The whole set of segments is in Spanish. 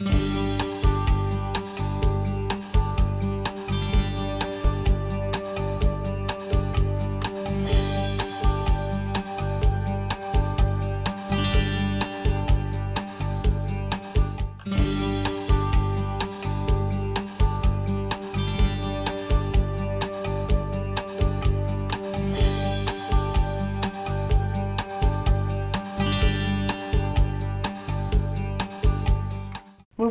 thank you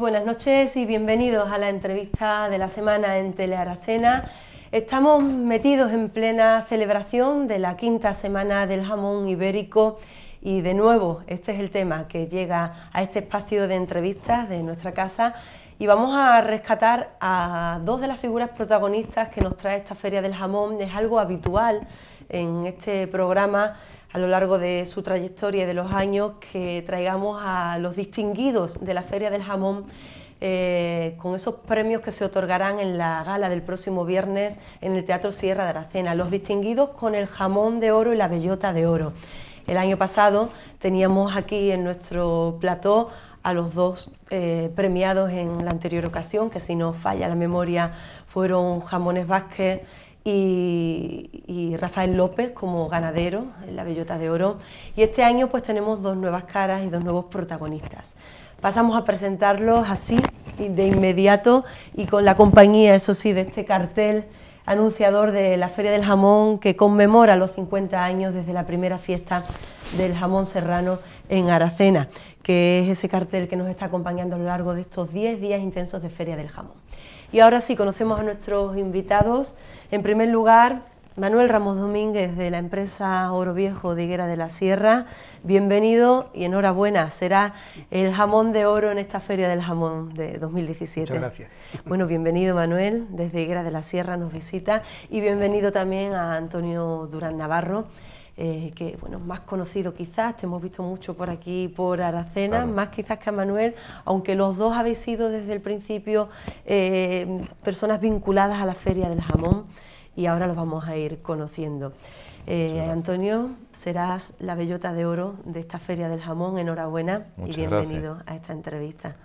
buenas noches y bienvenidos a la entrevista de la semana en Telearacena. Estamos metidos en plena celebración de la quinta semana del jamón ibérico y de nuevo este es el tema que llega a este espacio de entrevistas de nuestra casa y vamos a rescatar a dos de las figuras protagonistas que nos trae esta Feria del Jamón. Es algo habitual en este programa a lo largo de su trayectoria y de los años que traigamos a los distinguidos de la Feria del Jamón eh, con esos premios que se otorgarán en la gala del próximo viernes en el Teatro Sierra de Aracena, los distinguidos con el jamón de oro y la bellota de oro. El año pasado teníamos aquí en nuestro plató a los dos eh, premiados en la anterior ocasión, que si no falla la memoria fueron Jamones Vázquez y, Rafael López como ganadero en La Bellota de Oro. Y este año pues tenemos dos nuevas caras y dos nuevos protagonistas. Pasamos a presentarlos así, de inmediato, y con la compañía, eso sí, de este cartel anunciador de la Feria del Jamón que conmemora los 50 años desde la primera fiesta del jamón serrano en Aracena, que es ese cartel que nos está acompañando a lo largo de estos 10 días intensos de Feria del Jamón. Y ahora sí, conocemos a nuestros invitados. En primer lugar, Manuel Ramos Domínguez de la empresa Oro Viejo de Higuera de la Sierra. Bienvenido y enhorabuena. Será el jamón de oro en esta Feria del Jamón de 2017. Muchas gracias. Bueno, bienvenido Manuel, desde Higuera de la Sierra nos visita y bienvenido también a Antonio Durán Navarro eh, que bueno, más conocido quizás, te hemos visto mucho por aquí, por Aracena, más quizás que a Manuel, aunque los dos habéis sido desde el principio eh, personas vinculadas a la Feria del Jamón y ahora los vamos a ir conociendo. Eh, Antonio, serás la bellota de oro de esta Feria del Jamón, enhorabuena y bienvenido a esta entrevista.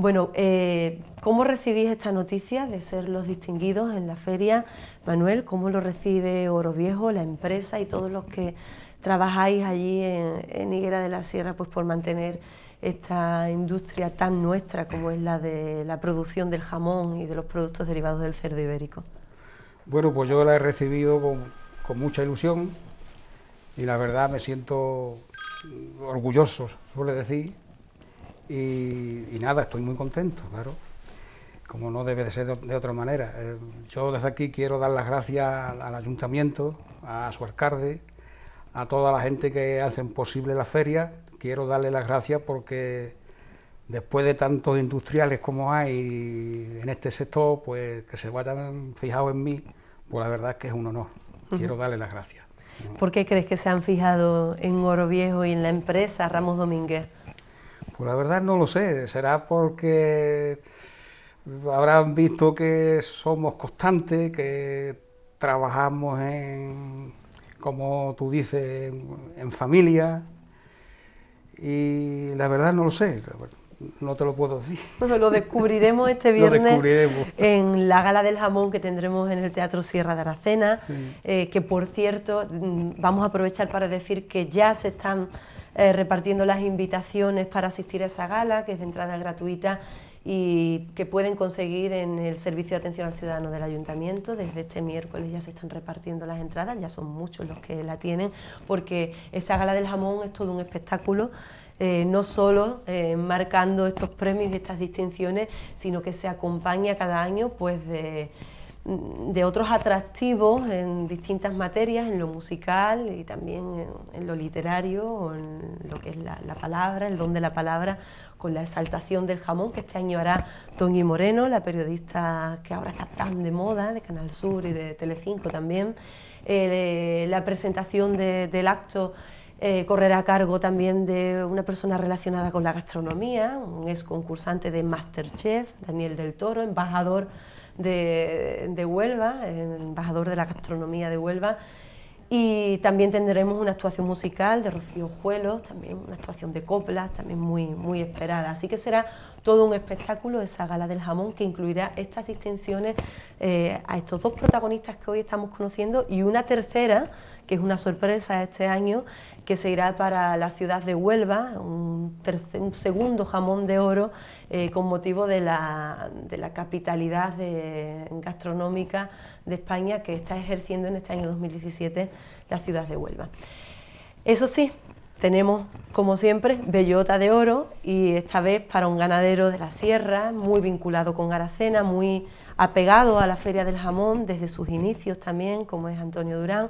Bueno, eh, ¿cómo recibís esta noticia de ser los distinguidos en la feria, Manuel? ¿Cómo lo recibe Oro Viejo, la empresa y todos los que trabajáis allí en, Higuera de la Sierra pues por mantener esta industria tan nuestra como es la de la producción del jamón y de los productos derivados del cerdo ibérico? Bueno, pues yo la he recibido con, con mucha ilusión y la verdad me siento orgulloso, suele decir y, nada, estoy muy contento, claro como no debe de ser de, otra manera. Eh, yo desde aquí quiero dar las gracias al, ayuntamiento, a su alcalde, a toda la gente que hacen posible la feria. Quiero darle las gracias porque después de tantos industriales como hay en este sector, pues que se vayan fijados en mí, pues la verdad es que es un honor. Quiero darle las gracias. ¿Por qué crees que se han fijado en Oro Viejo y en la empresa Ramos Domínguez? Pues la verdad no lo sé, será porque habrán visto que somos constantes, que trabajamos en, como tú dices, en familia. Y la verdad no lo sé, no te lo puedo decir. Bueno, pues lo descubriremos este viernes en la gala del jamón que tendremos en el Teatro Sierra de Aracena, eh, que por cierto mm, vamos a aprovechar para decir que ya se están eh, repartiendo las invitaciones para asistir a esa gala, que es de entrada gratuita y que pueden conseguir en el Servicio de Atención al Ciudadano del Ayuntamiento. Desde este miércoles ya se están repartiendo las entradas, ya son muchos los que la tienen, porque esa gala del jamón es todo un espectáculo. Eh, no solo eh, marcando estos premios y estas distinciones, sino que se acompaña cada año pues de Mm, de otros atractivos en distintas materias, en lo musical y también en, lo literario, en lo que es la, palabra, el don de la palabra, con la exaltación del jamón que este año hará Tony Moreno, la periodista que ahora está tan de moda, de Canal Sur y de Telecinco también. Eh, la presentación del acto eh, correrá a cargo también de una persona relacionada con la gastronomía, un ex concursante de Masterchef, Daniel del Toro, embajador de, Huelva, embajador de la gastronomía de Huelva. Y también tendremos una actuación musical de Rocío Juelos, también una actuación de coplas, también muy, muy esperada. Así que será todo un espectáculo esa gala del jamón que incluirá estas distinciones eh, a estos dos protagonistas que hoy estamos conociendo y una tercera que es una sorpresa este año, que se irá para la ciudad de Huelva, un, segundo jamón de oro eh, con motivo de la, capitalidad gastronómica de España que está ejerciendo en este año 2017 la ciudad de Huelva. Eso sí, tenemos, como siempre, bellota de oro y esta vez para un ganadero de la sierra, muy vinculado con Aracena, muy apegado a la Feria del Jamón desde sus inicios también, como es Antonio Durán,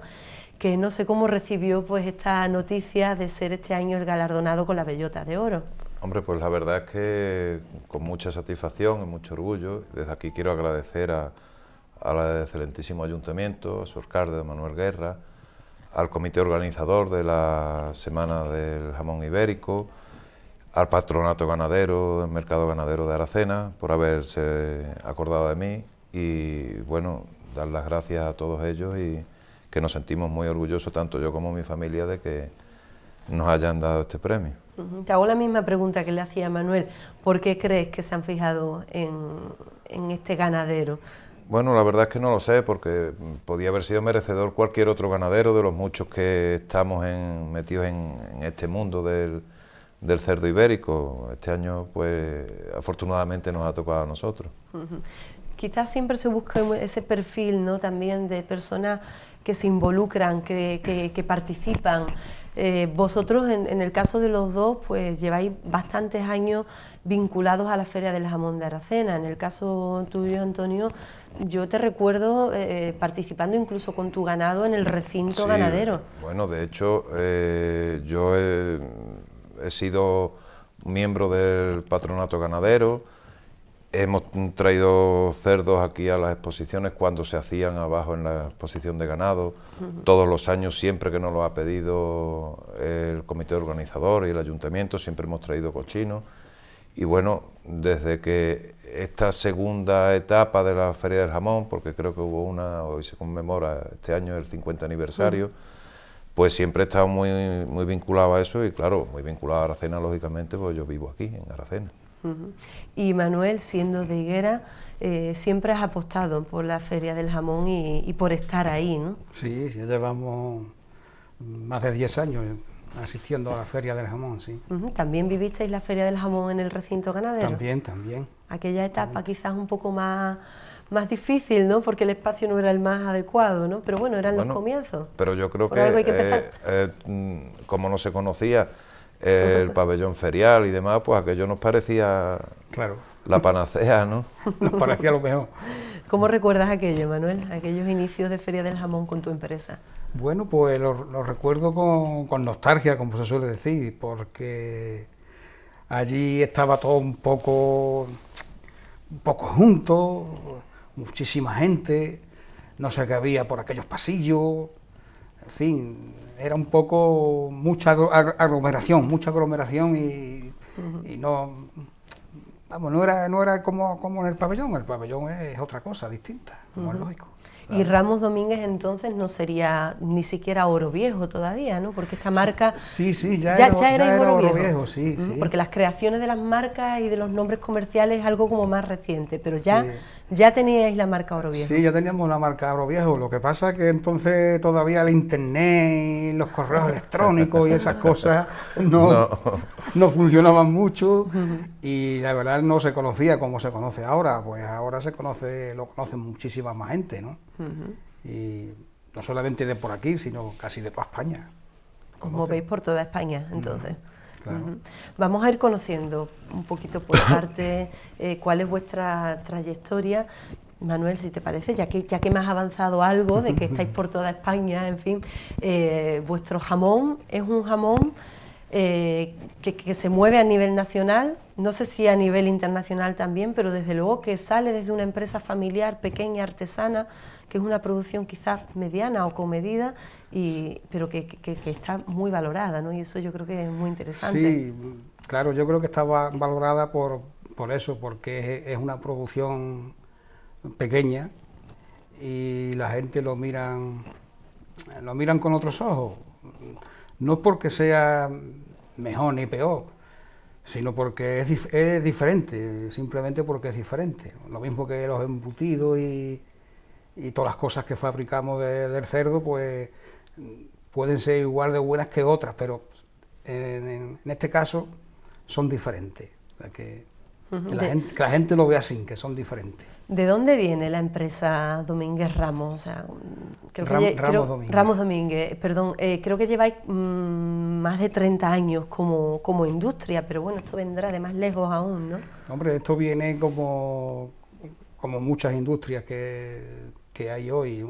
que no sé cómo recibió pues esta noticia de ser este año el galardonado con la bellota de oro. Hombre, pues la verdad es que con mucha satisfacción y mucho orgullo, desde aquí quiero agradecer a, al excelentísimo ayuntamiento, a su alcalde Manuel Guerra, al comité organizador de la Semana del Jamón Ibérico, al patronato ganadero del Mercado Ganadero de Aracena por haberse acordado de mí y bueno, dar las gracias a todos ellos y que nos sentimos muy orgullosos, tanto yo como mi familia, de que nos hayan dado este premio. Te hago la misma pregunta que le hacía Manuel. ¿Por qué crees que se han fijado en, en este ganadero? Bueno, la verdad es que no lo sé, porque podía haber sido merecedor cualquier otro ganadero de los muchos que estamos metidos en, este mundo del, del, cerdo ibérico. Este año, pues, afortunadamente nos ha tocado a nosotros quizás siempre se busca ese perfil ¿no? también de personas que se involucran, que, participan. Eh, vosotros, en, el caso de los dos, pues lleváis bastantes años vinculados a la Feria del Jamón de Aracena. En el caso tuyo, Antonio, yo te recuerdo eh, participando incluso con tu ganado en el recinto ganadero. Bueno, de hecho, eh, yo he, sido miembro del patronato ganadero, Hemos traído cerdos aquí a las exposiciones cuando se hacían abajo en la exposición de ganado, todos los años, siempre que nos lo ha pedido el comité organizador y el ayuntamiento, siempre hemos traído cochinos. Y bueno, desde que esta segunda etapa de la Feria del Jamón, porque creo que hubo una, hoy se conmemora este año el 50 aniversario, pues siempre he estado muy, muy vinculado a eso y claro, muy vinculado a Aracena, lógicamente, pues yo vivo aquí, en Aracena. Y Manuel, siendo de Higuera, eh, siempre has apostado por la Feria del Jamón y, por estar ahí, ¿no? Sí, llevamos más de 10 años asistiendo a la Feria del Jamón, sí. ¿También vivisteis la Feria del Jamón en el recinto ganadero? También, también. Aquella etapa quizás un poco más más difícil, ¿no? Porque el espacio no era el más adecuado, ¿no? Pero bueno, eran los comienzos. Pero yo creo que, eh, eh, mm, como no se conocía el pues. pabellón ferial y demás, pues aquello nos parecía claro. la panacea, ¿no? nos parecía lo mejor. ¿Cómo recuerdas aquello, Manuel? Aquellos inicios de Feria del Jamón con tu empresa. Bueno, pues lo, recuerdo con, nostalgia, como se suele decir, porque allí estaba todo un poco, un poco junto, muchísima gente, no sé qué había por aquellos pasillos, en fin, era un poco mucha aglomeración, mucha aglomeración y, no vamos, no era, no era como, como en el pabellón, el pabellón es otra cosa distinta, como es lógico. Y Ramos Domínguez entonces no sería ni siquiera oro viejo todavía, ¿no? Porque esta marca... Sí, sí, ya, era, oro, viejo, sí, sí, Porque las creaciones de las marcas y de los nombres comerciales es algo como más reciente, pero ya... ¿Ya teníais la marca Oroviejo? Sí, ya teníamos la marca Oro Viejo. Lo que pasa es que entonces todavía el internet, los correos electrónicos y esas cosas no, funcionaban mucho y la verdad no se conocía como se conoce ahora. Pues ahora se conoce, lo conoce muchísima más gente, ¿no? Y no solamente de por aquí, sino casi de toda España. Como veis por toda España, entonces. Vamos a ir conociendo un poquito por parte eh, cuál es vuestra trayectoria. Manuel, si te parece, ya que, ya que me has avanzado algo de que estáis por toda España, en fin, eh, vuestro jamón es un jamón eh, que, se mueve a nivel nacional, no sé si a nivel internacional también, pero desde luego que sale desde una empresa familiar pequeña, artesana, que es una producción quizás mediana o comedida, y, pero que, está muy valorada, ¿no? y eso yo creo que es muy interesante. Sí, claro, yo creo que está valorada por, eso, porque es, una producción pequeña y la gente lo miran lo miran con otros ojos no porque sea mejor ni peor, sino porque es, diferente, simplemente porque es diferente. Lo mismo que los embutidos y, todas las cosas que fabricamos del cerdo, pues pueden ser igual de buenas que otras, pero en, este caso son diferentes que, la gente, lo ve así, que son diferentes. ¿De dónde viene la empresa Domínguez Ramos? Ramos, Domínguez. Eh, perdón, eh, creo que lleváis mm, más de 30 años como, como, industria, pero bueno, esto vendrá de más lejos aún, ¿no? Hombre, esto viene como, como muchas industrias que, hay hoy,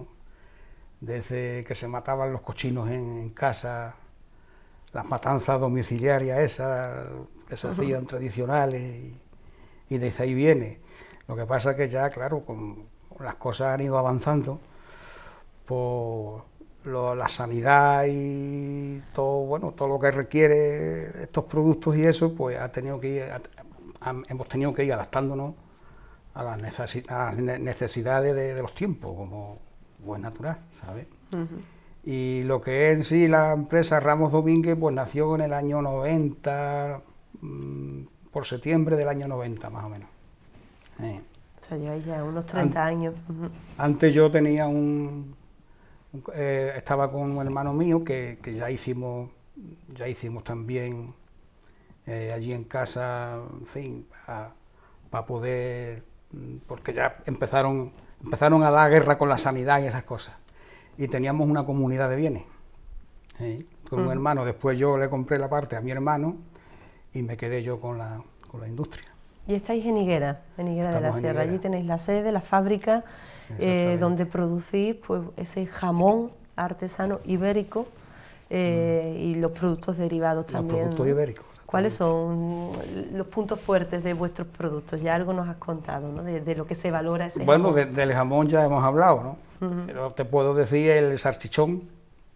desde que se mataban los cochinos en, casa, las matanzas domiciliarias esas que se hacían tradicionales y desde ahí viene. Lo que pasa es que ya, claro, con las cosas han ido avanzando, Por pues, la sanidad y todo, bueno, todo lo que requiere estos productos y eso, pues ha tenido que hemos tenido que ir adaptándonos a las, necesidades de, los tiempos, como es natural, ¿sabes? Y lo que es en sí la empresa Ramos Domínguez, pues nació en el año 90, por septiembre del año 90 más o menos. Eh. O sea, lleváis ya unos 30 años. Antes yo tenía un... Eh, estaba con un hermano mío que, ya hicimos ya hicimos también eh, allí en casa, en fin, para poder, porque ya empezaron, empezaron a dar guerra con la sanidad y esas cosas. Y teníamos una comunidad de bienes. Con un hermano, después yo le compré la parte a mi hermano y me quedé yo con la, con la industria. Y estáis en Higuera, en Higuera de la Sierra. Allí tenéis la sede, la fábrica eh, donde producís pues, ese jamón artesano ibérico eh, y los productos derivados también. Los productos ibéricos. ¿Cuáles son los puntos fuertes de vuestros productos? Ya algo nos has contado, ¿no? De, lo que se valora ese bueno, jamón. del jamón ya hemos hablado, ¿no? Pero te puedo decir el salchichón,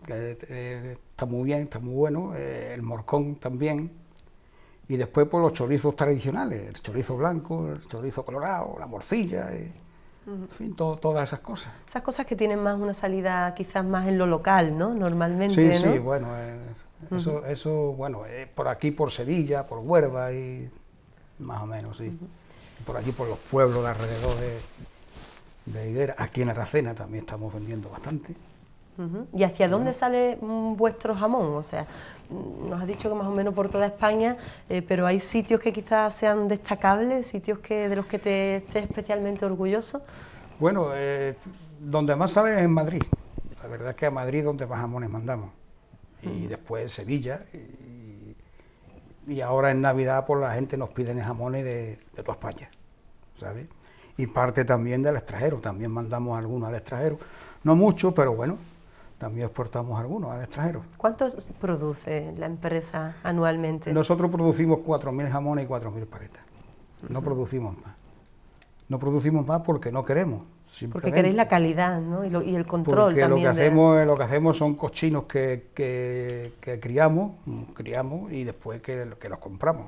que eh, está muy bien, está muy bueno, el morcón también y después por los chorizos tradicionales, el chorizo blanco, el chorizo colorado, la morcilla, y, en fin, todas esas cosas. Esas cosas que tienen más una salida quizás más en lo local, ¿no? Normalmente. Sí, sí, bueno, eh, eso, eso, bueno, eh, por aquí, por Sevilla, por Huerva y más o menos, sí. Por aquí, por los pueblos de alrededor de, de Higuera, aquí en Aracena también estamos vendiendo bastante. ¿Y hacia dónde sale mm, vuestro jamón? O sea, mm, nos has dicho que más o menos por toda España, eh, pero hay sitios que quizás sean destacables, sitios que de los que te estés especialmente orgulloso. Bueno, eh, donde más sale es en Madrid. La verdad es que a Madrid donde más jamones mandamos. Y después Sevilla. Y, ahora en Navidad por pues, la gente nos piden jamones de, de toda España. ¿Sabes? Y parte también del extranjero. También mandamos algunos al extranjero. No mucho, pero bueno, también exportamos algunos al extranjero. ¿Cuántos produce la empresa anualmente? Nosotros producimos 4.000 jamones y 4.000 paletas. No producimos más. No producimos más porque no queremos. Porque queréis la calidad y, el control. Porque lo, que hacemos, lo que hacemos son cochinos que, criamos, criamos y después que, los compramos.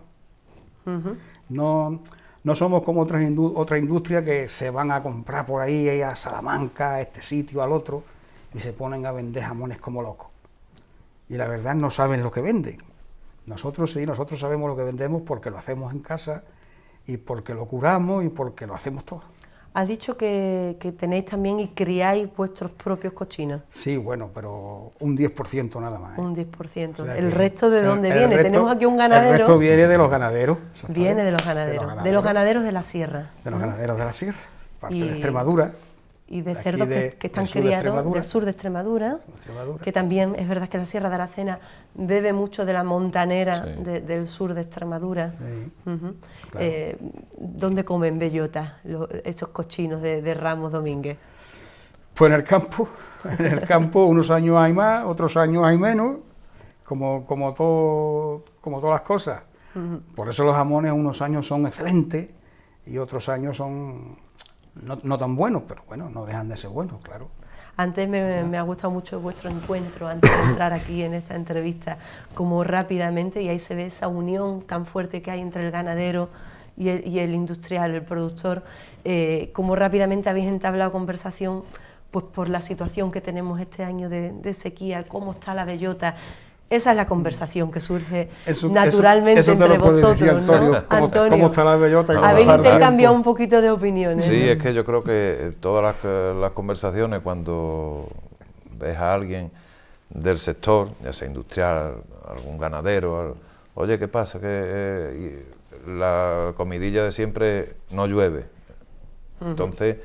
no, somos como otras otra industria que se van a comprar por ahí, a Salamanca, a este sitio, al otro y se ponen a vender jamones como locos. Y la verdad no saben lo que venden. Nosotros sí, nosotros sabemos lo que vendemos porque lo hacemos en casa y porque lo curamos y porque lo hacemos todo. Has dicho que, tenéis también y criáis vuestros propios cochinos. Sí, bueno, pero un 10% nada más. ¿eh? Un 10%. ¿El resto de dónde viene? Tenemos aquí un ganadero. El resto viene de los ganaderos. Viene de los ganaderos, de los ganaderos. De la sierra. De los ganaderos de la sierra, parte de Extremadura y de cerdos que, están criados del sur de Extremadura, que también es verdad que la Sierra de la Aracena bebe mucho de la montanera del sur de Extremadura, eh, ...¿dónde donde comen bellotas esos cochinos de, Ramos Domínguez. Pues en el campo, en el campo unos años hay más, otros años hay menos, como, como, todo, como todas las cosas. Por eso los jamones unos años son excelentes y otros años son no, tan buenos, pero bueno, no dejan de ser buenos, claro. Antes me, ha gustado mucho vuestro encuentro, antes de entrar aquí en esta entrevista, como rápidamente, y ahí se ve esa unión tan fuerte que hay entre el ganadero y el, industrial, el productor, eh, como rápidamente habéis entablado conversación pues por la situación que tenemos este año de sequía, cómo está la bellota, esa es la conversación que surge naturalmente entre vosotros. Antonio, ¿no? Antonio, está la bellota? habéis intercambiado un poquito de opiniones. Sí, es que yo creo que todas eh, las, conversaciones, cuando ves a alguien del sector, ya sea industrial, algún ganadero, oye, ¿qué pasa? Que eh, la comidilla de siempre no llueve. Entonces.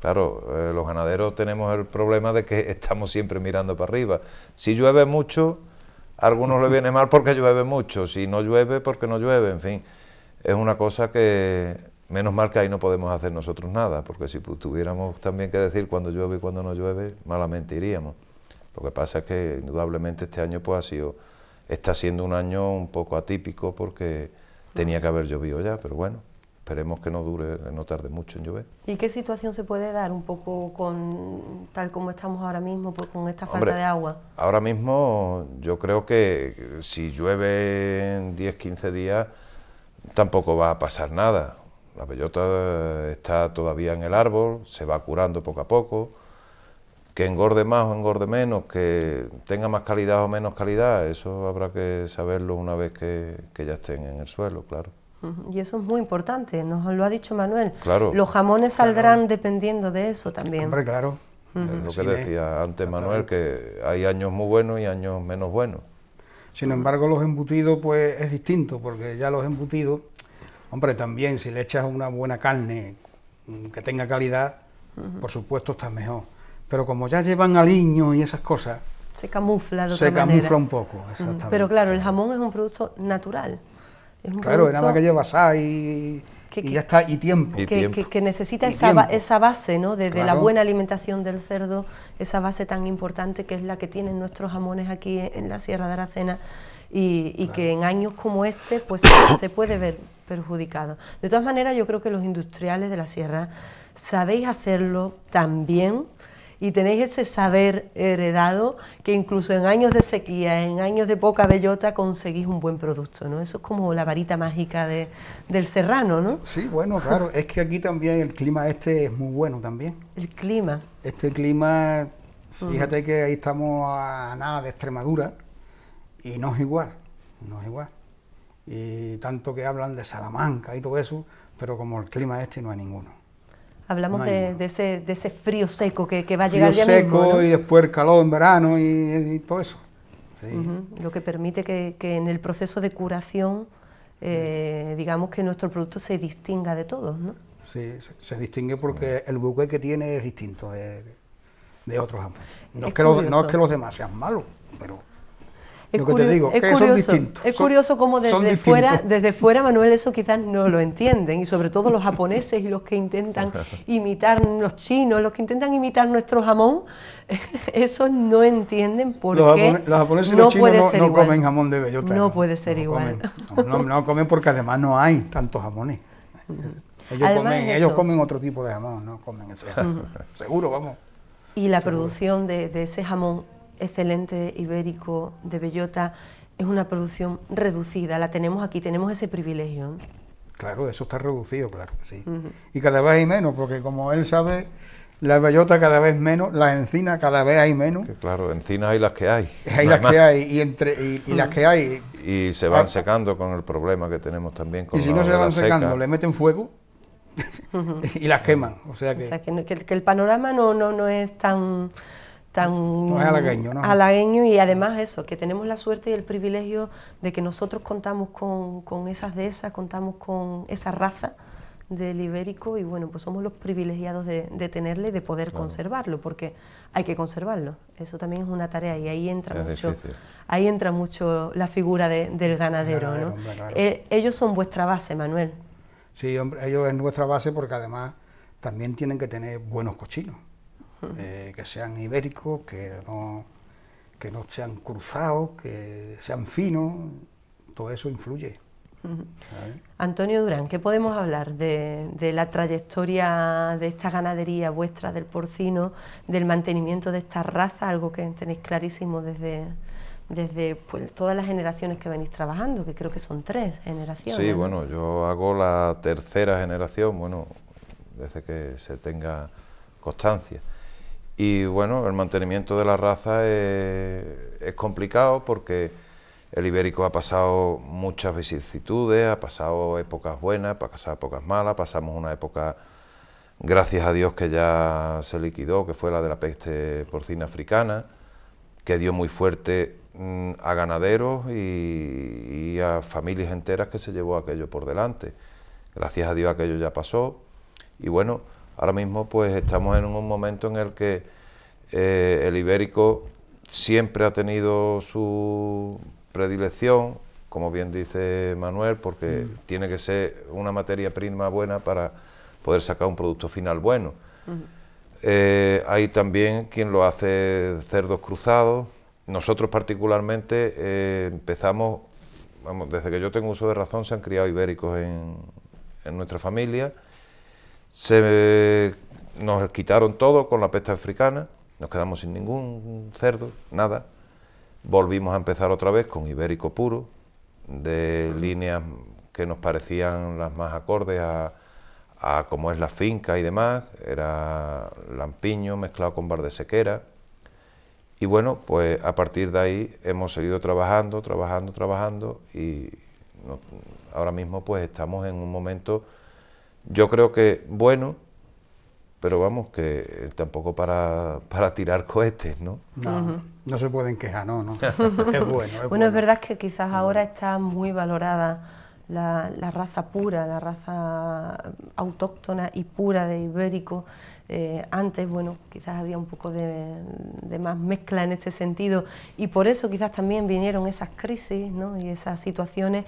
Claro, eh, los ganaderos tenemos el problema de que estamos siempre mirando para arriba. Si llueve mucho, algunos le viene mal porque llueve mucho, si no llueve porque no llueve, en fin. Es una cosa que menos mal que ahí no podemos hacer nosotros nada, porque si tuviéramos también que decir cuando llueve y cuando no llueve, malamente iríamos. Lo que pasa es que indudablemente este año pues ha sido, está siendo un año un poco atípico porque tenía que haber llovido ya, pero bueno esperemos que no dure, no tarde mucho en llover. ¿Y qué situación se puede dar un poco con tal como estamos ahora mismo, pues, con esta falta de agua? Ahora mismo yo creo que si llueve en 10, 15 días tampoco va a pasar nada. La bellota está todavía en el árbol, se va curando poco a poco. Que engorde más o engorde menos, que tenga más calidad o menos calidad, eso habrá que saberlo una vez que ya estén en el suelo, claro. Y eso es muy importante, nos lo ha dicho Manuel. Los jamones saldrán dependiendo de eso también. Hombre, claro. Es lo que decía antes Manuel, que hay años muy buenos y años menos buenos. Sin embargo, los embutidos pues es distinto, porque ya los embutidos, hombre, también si le echas una buena carne mm, que tenga calidad, por supuesto está mejor. Pero como ya llevan aliño y esas cosas, se camufla de Se camufla un poco, exactamente. Pero claro, el jamón es un producto natural claro, nada más que llevas y, y ya está, y tiempo. que, necesita esa, esa, base, ¿no? De la buena alimentación del cerdo, esa base tan importante que es la que tienen nuestros jamones aquí en, la Sierra de Aracena y, que en años como este pues se puede ver perjudicado. De todas maneras, yo creo que los industriales de la Sierra sabéis hacerlo también y tenéis ese saber heredado que incluso en años de sequía, en años de poca bellota, conseguís un buen producto, ¿no? Eso es como la varita mágica de, del serrano, ¿no? Sí, bueno, claro, es que aquí también el clima este es muy bueno también. El clima. Este clima, mm. fíjate que ahí estamos a nada de Extremadura y no es igual, no es igual. Y tanto que hablan de Salamanca y todo eso, pero como el clima este no hay ninguno. Hablamos de, ese, de, ese, frío seco que, va a llegar ya seco y después el calor en verano y, todo eso. Lo que permite que, en el proceso de curación, eh, digamos que nuestro producto se distinga de todos, ¿no? Sí, se, distingue porque el buque que tiene es distinto de, otros No no es que los demás sean malos, pero es curioso, es curioso, cómo desde fuera, desde fuera, Manuel, eso quizás no lo entienden, y sobre todo los japoneses y los que intentan imitar los chinos, los que intentan imitar nuestro jamón, eso no entienden por qué. los japoneses y los chinos no, comen jamón de bellota. No puede ser igual. no, comen porque además no hay tantos jamones. Ellos, comen, otro tipo de jamón, no comen ese jamón. Seguro, vamos. Y la producción de ese jamón excelente ibérico de bellota es una producción reducida, la tenemos aquí, tenemos ese privilegio. Claro, eso está reducido, claro sí. Y cada vez hay menos, porque como él sabe, la bellota cada vez menos, las encinas cada vez hay menos. claro, encinas hay las que hay. Hay las que hay, y, entre, y, las que hay. Y se van ah. secando con el problema que tenemos también con Y si no se van secando, le meten fuego y las queman. O sea que. O sea, que, el panorama no, no es tan tan no y ah. además eso, que tenemos la suerte y el privilegio de que nosotros contamos con, de esas contamos con esa raza del ibérico y bueno, pues somos los privilegiados de, tenerle y de poder conservarlo, porque hay que conservarlo. Eso también es una tarea y ahí entra, mucho, ahí entra mucho la figura del ganadero. Eh, ellos son vuestra base, Manuel. Sí, hombre, ellos es nuestra base porque además también tienen que tener buenos cochinos. Eh, que sean ibéricos, que no, que no sean cruzados, que sean finos, todo eso influye. Antonio Durán, ¿qué podemos hablar de, la trayectoria de esta ganadería vuestra, del porcino, del mantenimiento de esta raza, algo que tenéis clarísimo desde, desde pues, todas las generaciones que venís trabajando, que creo que son tres generaciones? Sí, bueno, yo hago la tercera generación, bueno, desde que se tenga constancia. Y bueno, el mantenimiento de la raza eh, es, complicado porque el ibérico ha pasado muchas vicisitudes, ha pasado épocas buenas, ha pasado épocas malas, pasamos una época, gracias a Dios, que ya se liquidó, que fue la de la peste porcina africana, que dio muy fuerte mm, a ganaderos y, y, a familias enteras que se llevó aquello por delante. Gracias a Dios aquello ya pasó y bueno, Ahora mismo pues estamos en un momento en el que eh, el ibérico siempre ha tenido su predilección, como bien dice Manuel, porque mm. tiene que ser una materia prima buena para poder sacar un producto final bueno. Eh, hay también quien lo hace cerdos cruzados. Nosotros particularmente eh, empezamos, vamos, desde que yo tengo uso de razón se han criado ibéricos en, en nuestra familia se, nos quitaron todo con la peste africana, nos quedamos sin ningún cerdo, nada. Volvimos a empezar otra vez con ibérico puro, de líneas que nos parecían las más acordes a, a como es la finca y demás. Era lampiño mezclado con bar de sequera. Y bueno, pues a partir de ahí hemos seguido trabajando, trabajando, trabajando y ahora mismo pues estamos en un momento yo creo que bueno, pero vamos, que tampoco para, para tirar cohetes, ¿no? No, no se pueden quejar, no, no. es bueno. Es bueno, bueno, es verdad que quizás ahora está muy valorada la, raza pura, la raza autóctona y pura de ibérico. Eh, antes, bueno, quizás había un poco de, de, más mezcla en este sentido y por eso quizás también vinieron esas crisis ¿no? y esas situaciones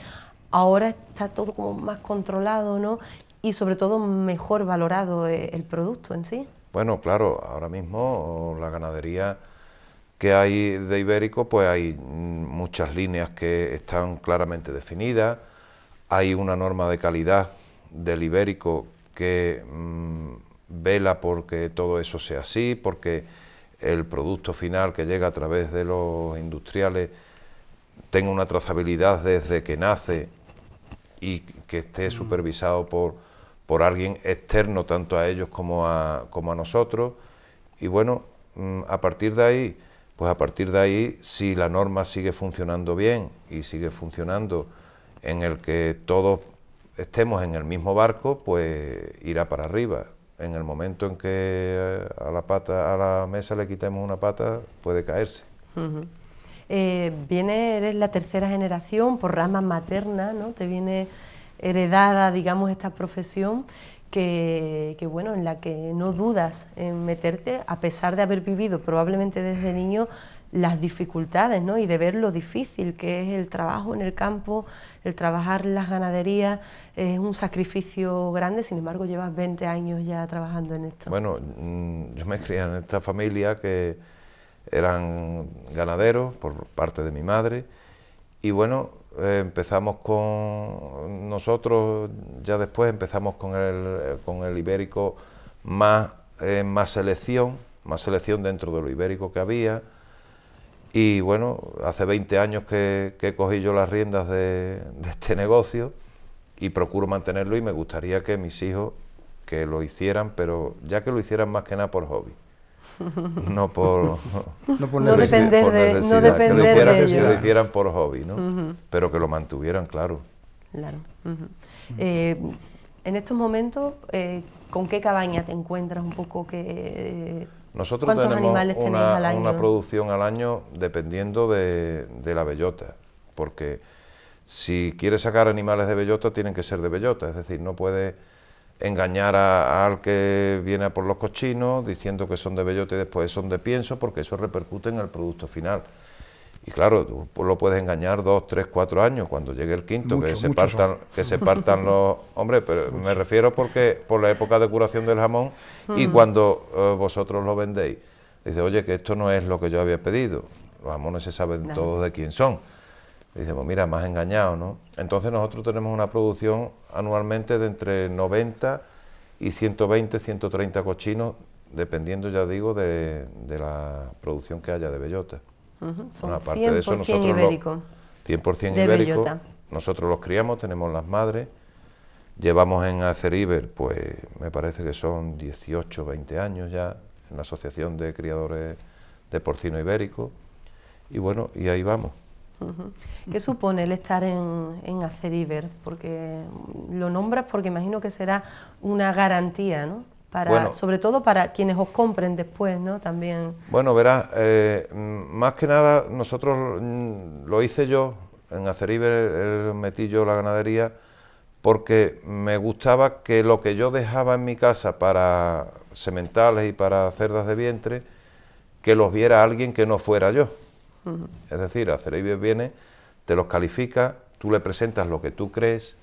ahora está todo como más controlado, ¿no? y sobre todo mejor valorado eh, el producto en sí. Bueno, claro, ahora mismo oh, la ganadería que hay de ibérico, pues hay mm, muchas líneas que están claramente definidas, hay una norma de calidad del ibérico que mm, vela porque todo eso sea así, porque el producto final que llega a través de los industriales tenga una trazabilidad desde que nace y que esté mm. supervisado por por alguien externo tanto a ellos como a, como a nosotros. Y bueno, mm, a partir de ahí, pues a partir de ahí, si la norma sigue funcionando bien y sigue funcionando en el que todos estemos en el mismo barco, pues irá para arriba. En el momento en que eh, a la pata, a la mesa le quitemos una pata, puede caerse. Eh, viene, eres la tercera generación por ramas materna, ¿no? Te viene heredada, digamos, esta profesión que, bueno, en la que no dudas en meterte, a pesar de haber vivido probablemente desde niño las dificultades ¿no? y de ver lo difícil que es el trabajo en el campo, el trabajar las ganaderías, es un sacrificio grande, sin embargo llevas 20 años ya trabajando en esto. Bueno, mm, yo me crié en esta familia que eran ganaderos por parte de mi madre y bueno, eh, empezamos con nosotros, ya después empezamos con el, con el ibérico más, eh, más selección, más selección dentro de lo ibérico que había. Y bueno, hace 20 años que, que cogí yo las riendas de, de este negocio y procuro mantenerlo y me gustaría que mis hijos que lo hicieran, pero ya que lo hicieran más que nada por hobby no por no, por no depender de, no depender que de lo hicieran por hobby, ¿no? Pero que lo mantuvieran, claro. Claro. Eh, en estos momentos, eh, ¿con qué cabaña te encuentras un poco que eh, nosotros tenemos una, una, producción al año dependiendo de, de la bellota, porque si quieres sacar animales de bellota tienen que ser de bellota, es decir, no puede engañar a, al que viene por los cochinos diciendo que son de bellote y después son de pienso, porque eso repercute en el producto final. Y claro, tú pues, lo puedes engañar dos, tres, cuatro años, cuando llegue el quinto, que, se partan, que se partan los... Hombre, pero me refiero porque por la época de curación del jamón y cuando eh, vosotros lo vendéis. Dice, oye, que esto no es lo que yo había pedido. Los jamones se saben todos de quién son. Dicemos, mira, más engañado, ¿no? Entonces nosotros tenemos una producción anualmente de entre 90 y 120, 130 cochinos, dependiendo, ya digo, de, de la producción que haya de bellota. aparte de eso, nosotros ibérico. 100% de ibérico. Nosotros los criamos, tenemos las madres, llevamos en Iber, pues me parece que son 18, 20 años ya, en la Asociación de Criadores de Porcino Ibérico, y bueno, y ahí vamos. ¿Qué supone el estar en, en Aceriver? Porque lo nombras porque imagino que será una garantía, ¿no? Para, sobre todo para quienes os compren después, ¿no? También. Bueno, verás, eh, más que nada nosotros mm, lo hice yo en Aceriver, metí yo la ganadería porque me gustaba que lo que yo dejaba en mi casa para sementales y para cerdas de vientre, que los viera alguien que no fuera yo. Es decir, bien viene, te los califica, tú le presentas lo que tú crees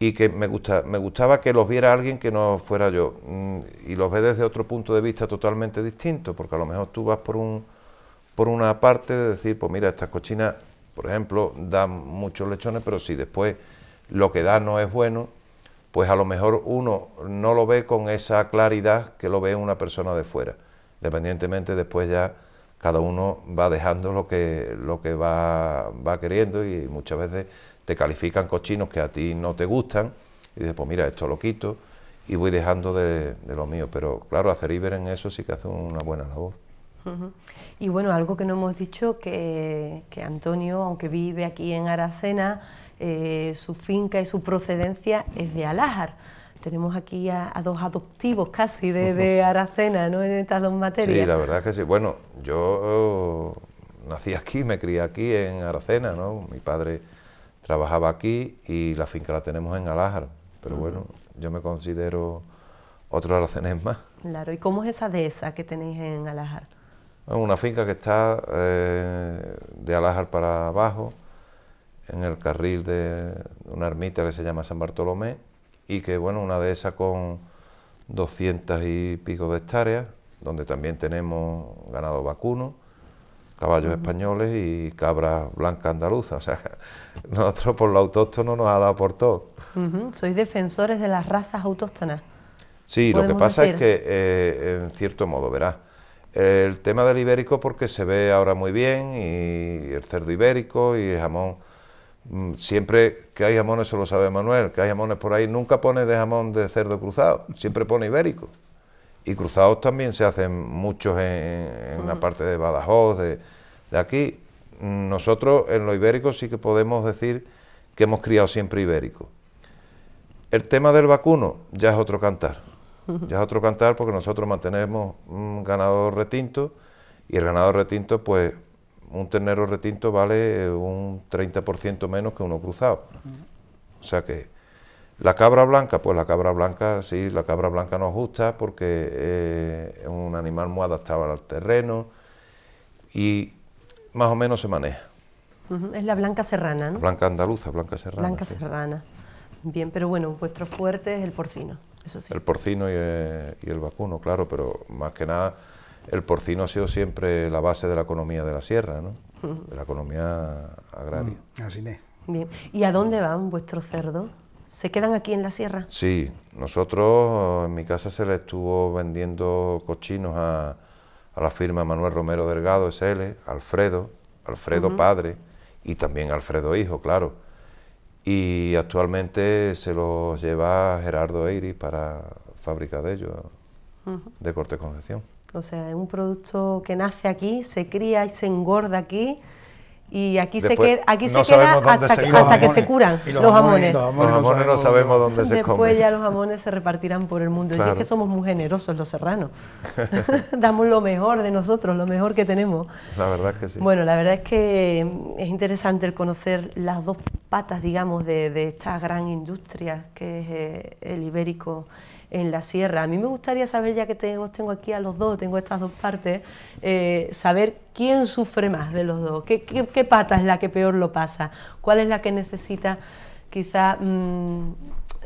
y que me, gusta, me gustaba que los viera alguien que no fuera yo mm, y los ve desde otro punto de vista totalmente distinto, porque a lo mejor tú vas por, un, por una parte de decir, pues mira, estas cochinas, por ejemplo, dan muchos lechones, pero si después lo que da no es bueno, pues a lo mejor uno no lo ve con esa claridad que lo ve una persona de fuera, dependientemente después ya cada uno va dejando lo que, lo que va, va queriendo y muchas veces te califican cochinos que a ti no te gustan y dices, pues mira, esto lo quito y voy dejando de, lo mío. Pero claro, hacer Iber en eso sí que hace una buena labor. Y bueno, algo que no hemos dicho, que, Antonio, aunque vive aquí en Aracena, eh, su finca y su procedencia es de Alájar tenemos aquí a, dos adoptivos casi de, Aracena, ¿no? En estas dos materias. Sí, la verdad es que sí. Bueno, yo eh, nací aquí, me crié aquí en Aracena, ¿no? Mi padre trabajaba aquí y la finca la tenemos en Alájar. Pero bueno, yo me considero otro aracenés más. Claro, ¿y cómo es esa dehesa que tenéis en Alájar? Bueno, una finca que está eh, de Alájar para abajo, en el carril de una ermita que se llama San Bartolomé, y que bueno, una de esas con 200 y pico de hectáreas, donde también tenemos ganado vacuno, caballos españoles y cabras blancas andaluzas. O sea, nosotros por lo autóctono nos ha dado por todo. Sois defensores de las razas autóctonas. Sí, lo que pasa es que, eh, en cierto modo, verás, el tema del ibérico porque se ve ahora muy bien, y el cerdo ibérico y el jamón Mm, siempre que hay jamones, eso lo sabe Manuel, que hay jamones por ahí, nunca pone de jamón de cerdo cruzado, siempre pone ibérico. Y cruzados también se hacen muchos en, la mm. parte de Badajoz, de, de aquí. Nosotros en lo ibérico sí que podemos decir que hemos criado siempre ibérico. El tema del vacuno ya es otro cantar. Ya es otro cantar porque nosotros mantenemos un ganado retinto y el ganado retinto pues un ternero retinto vale eh, un 30% menos que uno cruzado. O sea que la cabra blanca, pues la cabra blanca, sí, la cabra blanca nos gusta porque eh, es un animal muy adaptado al terreno y más o menos se maneja. Es la blanca serrana, ¿no? blanca andaluza, blanca serrana. Blanca serrana. Bien, pero bueno, vuestro fuerte es el porcino, El porcino y, eh, y el vacuno, claro, pero más que nada el porcino ha sido siempre la base de la economía de la sierra, ¿no? de la economía agraria. Mm, así es. Bien. ¿Y a dónde van vuestros cerdos? ¿Se quedan aquí en la sierra? Sí, nosotros en mi casa se le estuvo vendiendo cochinos a, la firma Manuel Romero Delgado SL, Alfredo, Alfredo padre y también Alfredo hijo, claro. Y actualmente se los lleva Gerardo Eiris para fábrica de ellos, de Corte Concepción. O sea, es un producto que nace aquí, se cría y se engorda aquí y aquí se queda, aquí se queda hasta, que, se curan los, jamones. Los jamones, no, sabemos dónde se comen. Después ya los jamones se repartirán por el mundo. Y es que somos muy generosos los serranos. Damos lo mejor de nosotros, lo mejor que tenemos. La verdad es que sí. Bueno, la verdad es que mm, es interesante el conocer las dos patas, digamos, de, de esta gran industria que es eh, el ibérico en la sierra. A mí me gustaría saber, ya que tengo, tengo aquí a los dos, tengo estas dos partes, eh, saber quién sufre más de los dos, ¿Qué, qué, pata es la que peor lo pasa, cuál es la que necesita quizá mm,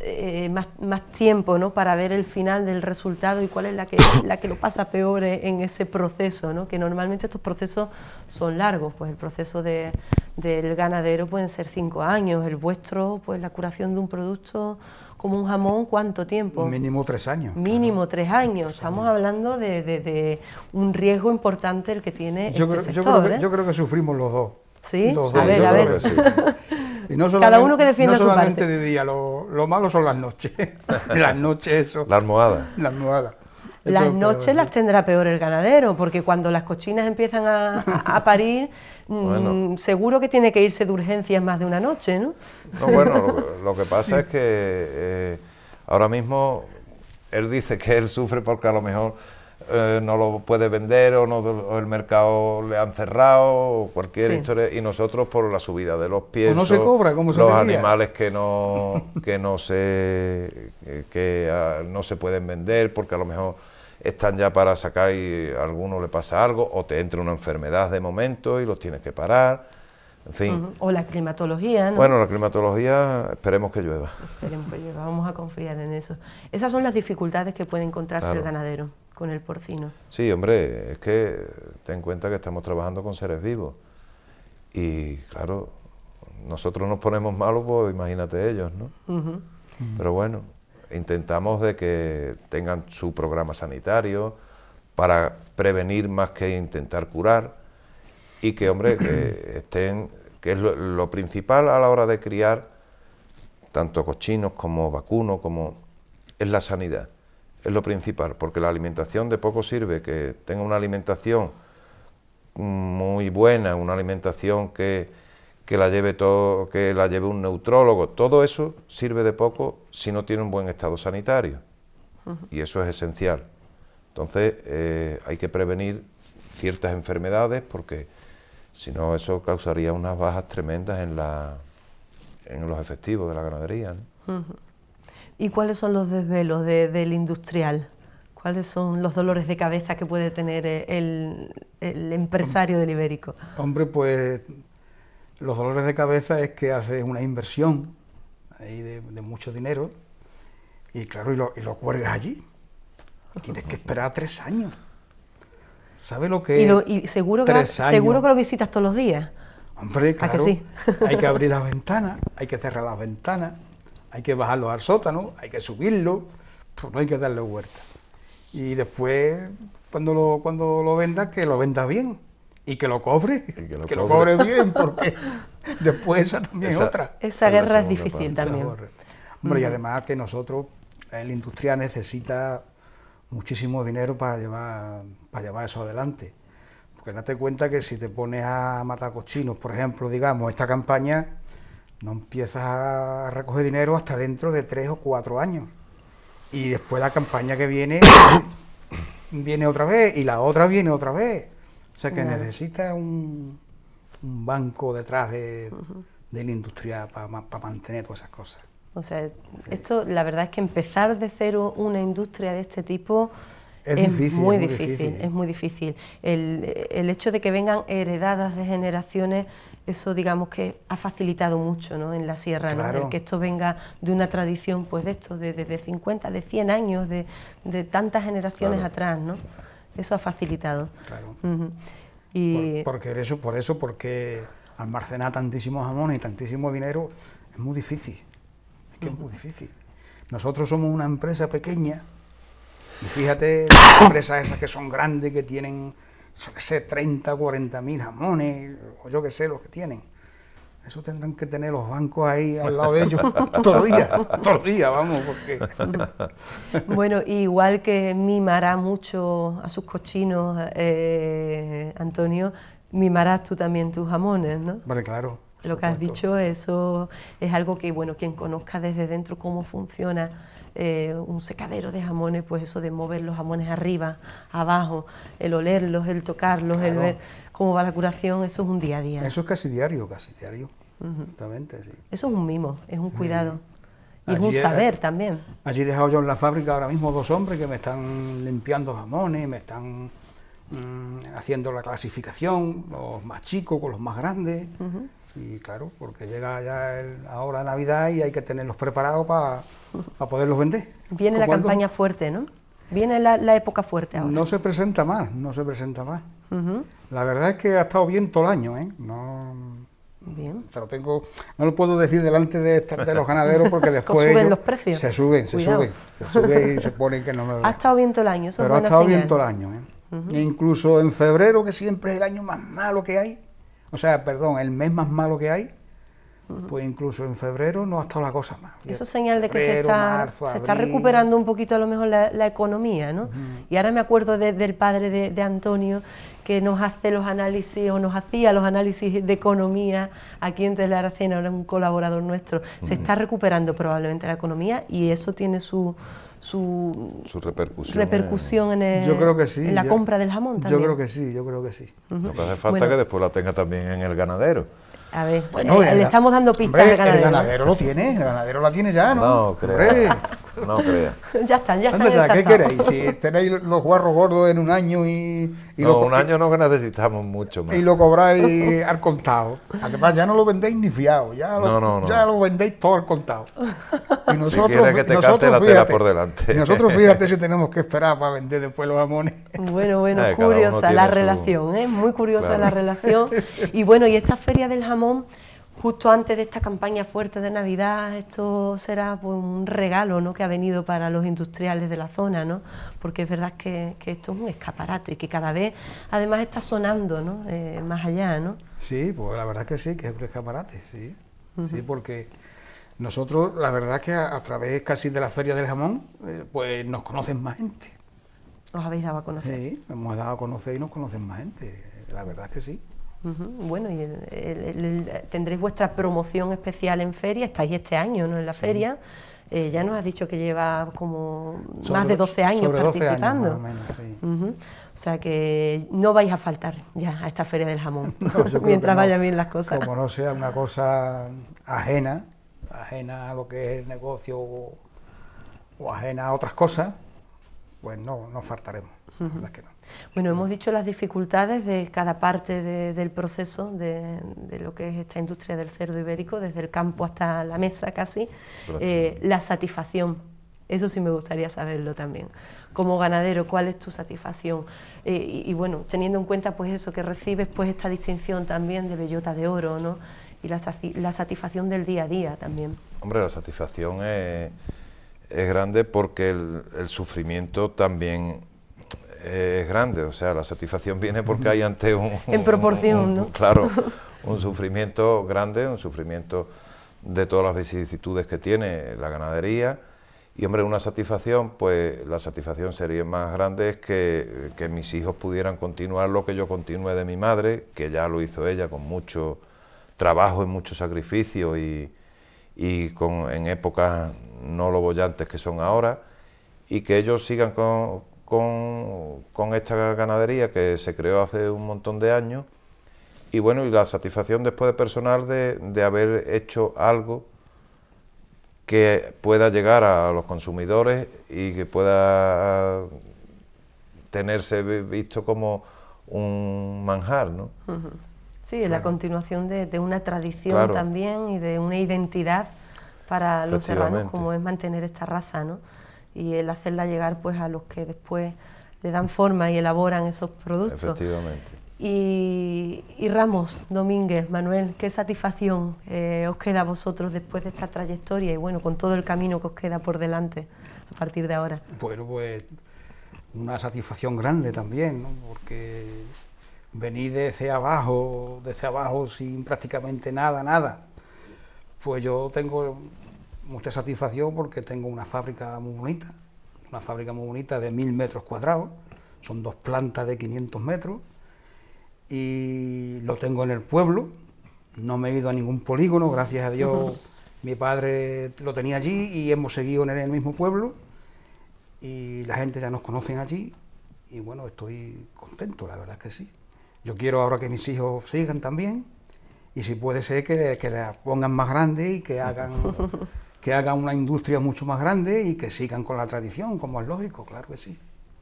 eh, más, tiempo ¿no? para ver el final del resultado y cuál es la que, la que lo pasa peor e, en ese proceso, ¿no? que normalmente estos procesos son largos, pues el proceso del ganadero pueden ser cinco años, el vuestro, pues la curación de un producto como un jamón, ¿cuánto tiempo? Mínimo tres años. Mínimo tres años. Estamos hablando de, un riesgo importante el que tiene yo este creo, yo, ¿eh? creo que, sufrimos los dos. ¿Sí? Los dos, a ver. Y no Cada uno que defienda no solamente de día, lo, lo malo son las noches. las noches, eso. La almohada. La almohada. Las noches las tendrá peor el ganadero, porque cuando las cochinas empiezan a, parir, mm, seguro que tiene que irse de urgencias más de una noche, ¿no? bueno, lo que pasa es que eh, ahora mismo él dice que él sufre porque a lo mejor eh, no lo puede vender o, el mercado le han cerrado o cualquier historia y nosotros por la subida de los pies no se cobra como los animales que no que no se que, ah, no se pueden vender porque a lo mejor están ya para sacar y a alguno le pasa algo, o te entra una enfermedad de momento y los tienes que parar. En fin. O la climatología. ¿no? Bueno, la climatología, esperemos que llueva. Esperemos que llueva, vamos a confiar en eso. Esas son las dificultades que puede encontrarse el ganadero con el porcino. Sí, hombre, es que ten en cuenta que estamos trabajando con seres vivos. Y claro, nosotros nos ponemos malos, pues imagínate ellos, ¿no? Pero bueno, intentamos de que tengan su programa sanitario para prevenir más que intentar curar y que, hombre, que estén, que es lo, principal a la hora de criar tanto cochinos como vacunos, como es la sanidad, es lo principal, porque la alimentación de poco sirve, que tenga una alimentación muy buena, una alimentación que que la lleve todo, que la lleve un neutrólogo, todo eso sirve de poco si no tiene un buen estado sanitario. Y eso es esencial. Entonces eh, hay que prevenir ciertas enfermedades porque si no eso causaría unas bajas tremendas en, la, en los efectivos de la ganadería. ¿Y cuáles son los desvelos del industrial? ¿Cuáles son los dolores de cabeza que puede tener eh, el, el empresario del ibérico? Hombre, pues los dolores de cabeza es que haces una inversión ahí de, mucho dinero y claro, y lo, cuelgas allí. tienes que esperar tres años. ¿Sabes lo que y y seguro que, seguro que lo visitas todos los días. Hombre, claro. hay que abrir las ventanas, hay que cerrar las ventanas, hay que bajarlo al sótano, hay que subirlo, pues no hay que darle vuelta. Y después, cuando lo, cuando lo vendas, que lo vendas bien y que lo cobre, que lo, cobre. bien, porque después esa también es otra. Esa guerra es difícil también. Hombre, y además que nosotros, la industria necesita muchísimo dinero para llevar, para llevar eso adelante. Porque date cuenta que si te pones a matar cochinos, por ejemplo, digamos, esta campaña, no empiezas a recoger dinero hasta dentro de tres o cuatro años. Y después la campaña que viene, viene otra vez, y la otra viene otra vez. O sea que necesita un, banco detrás de, la industria para mantener todas esas cosas. O sea, esto la verdad es que empezar de cero una industria de este tipo es, muy, difícil, es muy difícil. El, hecho de que vengan heredadas de generaciones, eso digamos que ha facilitado mucho ¿no? en la sierra, ¿no? que esto venga de una tradición pues de esto, de, de, de 50, de 100 años, de, tantas generaciones atrás. ¿no? eso ha facilitado. Claro. y... Por, porque eso, por eso, porque almacenar tantísimos jamones y tantísimo dinero es muy difícil. Es que es muy difícil. Nosotros somos una empresa pequeña y fíjate empresas esas que son grandes, que tienen, yo qué sé, 30, 40 mil jamones, o yo qué sé, los que tienen eso tendrán que tener los bancos ahí al lado de ellos todo el día, todos los días, vamos, porque... bueno, igual que mimará mucho a sus cochinos, eh, Antonio, mimarás tú también tus jamones, ¿no? Vale, claro. Lo que has dicho, eso es algo que, bueno, quien conozca desde dentro cómo funciona eh, un secadero de jamones, pues eso de mover los jamones arriba, abajo, el olerlos, el tocarlos, el ver cómo va la curación, eso es un día a día. Eso es casi diario, casi diario. justamente, sí. Eso es un mimo, es un cuidado. Y es un saber también. Allí he dejado yo en la fábrica ahora mismo dos hombres que me están limpiando jamones, me están mm, haciendo la clasificación, los más chicos con los más grandes. Y claro, porque llega ya el, ahora Navidad y hay que tenerlos preparados para poderlos vender. Viene la campaña fuerte, ¿no? Viene la, época fuerte ahora. No se presenta mal no se presenta más. La verdad es que ha estado bien todo el año, ¿eh? No, Bien. lo tengo, no lo puedo decir delante de, los ganaderos porque después. suben los precios. Se suben, se suben. Se suben y se ponen que no me Ha estado bien todo el año, Pero ha estado bien todo el año. ¿eh? e incluso en febrero, que siempre es el año más malo que hay, o sea, perdón, el mes más malo que hay, pues incluso en febrero no ha estado la cosa más. Eso es señal de que se, está, recuperando un poquito a lo mejor la, economía, ¿no? Y ahora me acuerdo del padre de, Antonio que nos hace los análisis o nos hacía los análisis de economía aquí en Telaracena, ahora un colaborador nuestro. Se está recuperando probablemente la economía y eso tiene su, su, repercusión, en, el, la compra del jamón también. Yo creo que sí, yo creo que sí. ...no Lo que hace falta que después la tenga también en el ganadero. A ver, bueno, eh, le estamos dando pistas al ganadero. El ganadero lo tiene, el ganadero la tiene ya, ¿no? No creo. no creo. ya están, ya están. está? ¿Qué queréis? Si tenéis los guarros gordos en un año y y lo, un año no necesitamos mucho más. Y lo cobráis al contado. Además, ya no lo vendéis ni fiado, ya lo, vendéis todo al contado. Y nosotros, fíjate, nosotros fíjate si tenemos que esperar para vender después los jamones. Bueno, bueno, eh, curiosa la relación, ¿eh? muy curiosa la relación. Y bueno, y esta feria del jamón justo antes de esta campaña fuerte de Navidad, esto será pues, un regalo ¿no? que ha venido para los industriales de la zona, ¿no? porque es verdad que, esto es un escaparate, y que cada vez además está sonando ¿no? Eh, más allá. ¿no? Sí, pues la verdad que sí, que es un escaparate, sí, sí porque nosotros la verdad es que a, través casi de la Feria del Jamón, eh, pues nos conocen más gente. ¿Os habéis dado a conocer? Sí, nos hemos dado a conocer y nos conocen más gente, la verdad que sí. Bueno, y tendréis vuestra promoción especial en feria, estáis este año ¿no? en la feria. Eh, ya nos has dicho que lleva como más de 12 años participando. o, sea que no vais a faltar ya a esta feria del jamón, mientras vayan bien las cosas. Como no sea una cosa ajena, ajena a lo que es el negocio o, o ajena a otras cosas, pues no, no faltaremos. Bueno, hemos dicho las dificultades de cada parte del proceso de, lo que es esta industria del cerdo ibérico, desde el campo hasta la mesa casi. Eh, la satisfacción, eso sí me gustaría saberlo también. Como ganadero, ¿cuál es tu satisfacción? Eh, y, bueno, teniendo en cuenta pues eso que recibes, pues esta distinción también de bellota de oro, ¿no? Y la, satisfacción del día a día también. Hombre, la satisfacción es, grande porque el sufrimiento también es grande, o sea, la satisfacción viene porque hay ante un... en proporción, ¿no? Claro, un sufrimiento grande, un sufrimiento de todas las vicisitudes que tiene la ganadería. Y hombre, una satisfacción, pues la satisfacción sería más grande es que, que, mis hijos pudieran continuar lo que yo continúe de mi madre, que ya lo hizo ella con mucho trabajo y mucho sacrificio y, con, en épocas no lobollantes que son ahora, y que ellos sigan con, con, esta ganadería que se creó hace un montón de años y bueno, y la satisfacción después de personal de, de haber hecho algo que pueda llegar a los consumidores y que pueda tenerse visto como un manjar, ¿no? Sí, es la continuación de, una tradición también y de una identidad para los serranos como es mantener esta raza, ¿no? y el hacerla llegar pues a los que después le dan forma y elaboran esos productos. Efectivamente. Y, Ramos, Domínguez, Manuel, qué satisfacción eh, os queda a vosotros después de esta trayectoria y bueno, con todo el camino que os queda por delante a partir de ahora. Bueno, pues una satisfacción grande también, ¿no? porque venir desde abajo, desde abajo sin prácticamente nada, nada, pues yo tengo mucha satisfacción porque tengo una fábrica muy bonita, una fábrica muy bonita de mil metros cuadrados, son dos plantas de 500 metros y lo tengo en el pueblo, no me he ido a ningún polígono, gracias a Dios mi padre lo tenía allí y hemos seguido en el mismo pueblo y la gente ya nos conoce allí y bueno, estoy contento, la verdad es que sí. Yo quiero ahora que mis hijos sigan también y si puede ser que, que la pongan más grande y que hagan que haga una industria mucho más grande y que sigan con la tradición, como es lógico, claro que sí.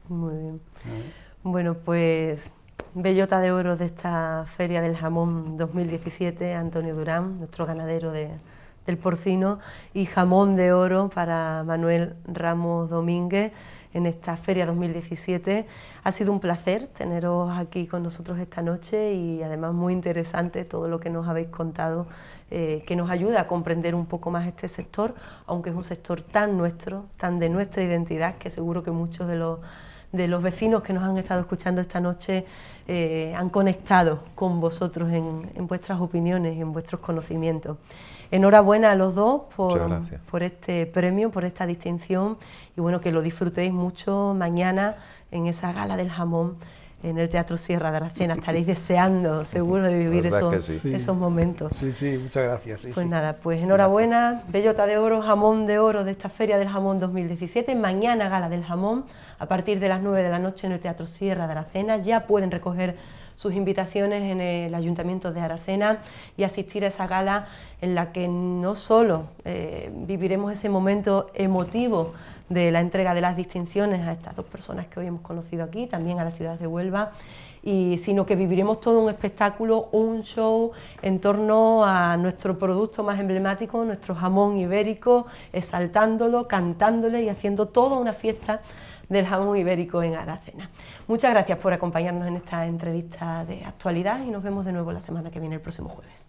Muy bien. Eh. Bueno, pues bellota de oro de esta Feria del Jamón 2017, Antonio Durán, nuestro ganadero de, del porcino, y jamón de oro para Manuel Ramos Domínguez en esta Feria 2017. Ha sido un placer teneros aquí con nosotros esta noche y además muy interesante todo lo que nos habéis contado eh, que nos ayuda a comprender un poco más este sector, aunque es un sector tan nuestro, tan de nuestra identidad, que seguro que muchos de los, vecinos que nos han estado escuchando esta noche eh, han conectado con vosotros en, vuestras opiniones y en vuestros conocimientos. Enhorabuena a los dos por, por este premio, por esta distinción y bueno, que lo disfrutéis mucho mañana en esa gala del jamón en el Teatro Sierra de Aracena. Estaréis deseando, seguro, de vivir esos, esos momentos. Sí, sí, muchas gracias. pues nada, pues enhorabuena, bellota de oro, jamón de oro de esta Feria del Jamón 2017. Mañana Gala del Jamón, a partir de las 9 de la noche en el Teatro Sierra de Aracena. Ya pueden recoger sus invitaciones en el Ayuntamiento de Aracena y asistir a esa gala en la que no solo eh, viviremos ese momento emotivo de la entrega de las distinciones a estas dos personas que hoy hemos conocido aquí, también a la ciudad de Huelva, y, sino que viviremos todo un espectáculo, un show en torno a nuestro producto más emblemático, nuestro jamón ibérico, exaltándolo, cantándole y haciendo toda una fiesta del jamón ibérico en Aracena. Muchas gracias por acompañarnos en esta entrevista de actualidad y nos vemos de nuevo la semana que viene, el próximo jueves.